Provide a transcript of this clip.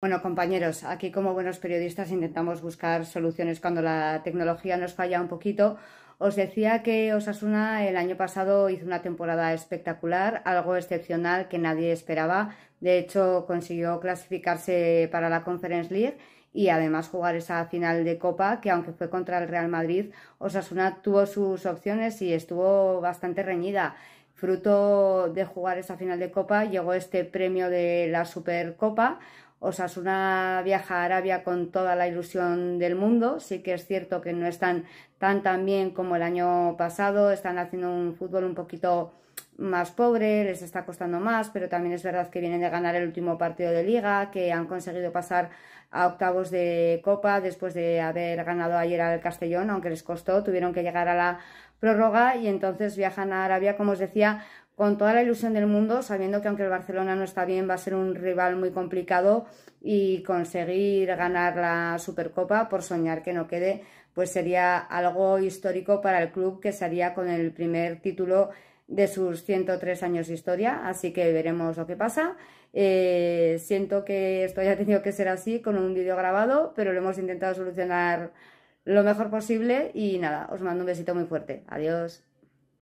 Bueno, compañeros, aquí como buenos periodistas intentamos buscar soluciones cuando la tecnología nos falla un poquito os decía que Osasuna el año pasado hizo una temporada espectacular, algo excepcional que nadie esperaba. De hecho, consiguió clasificarse para la Conference League y además jugar esa final de Copa que aunque fue contra el Real Madrid, Osasuna tuvo sus opciones y estuvo bastante reñida. Fruto de jugar esa final de Copa llegó este premio de la Supercopa. Osasuna viaja a Arabia con toda la ilusión del mundo. Sí que es cierto que no están tan tan bien como como el año pasado, están haciendo un fútbol un poquito más pobre, les está costando más, pero también es verdad que vienen de ganar el último partido de liga, que han conseguido pasar a octavos de copa después de haber ganado ayer al Castellón, aunque les costó, tuvieron que llegar a la prórroga y entonces viajan a Arabia, como os decía, con toda la ilusión del mundo, sabiendo que aunque el Barcelona no está bien, va a ser un rival muy complicado y conseguir ganar la Supercopa por soñar que no quede, pues sería algo histórico para el club que sería con el primer título de sus 103 años de historia, así que veremos lo que pasa. Eh, siento que esto haya tenido que ser así con un vídeo grabado, pero lo hemos intentado solucionar lo mejor posible y nada, os mando un besito muy fuerte. Adiós.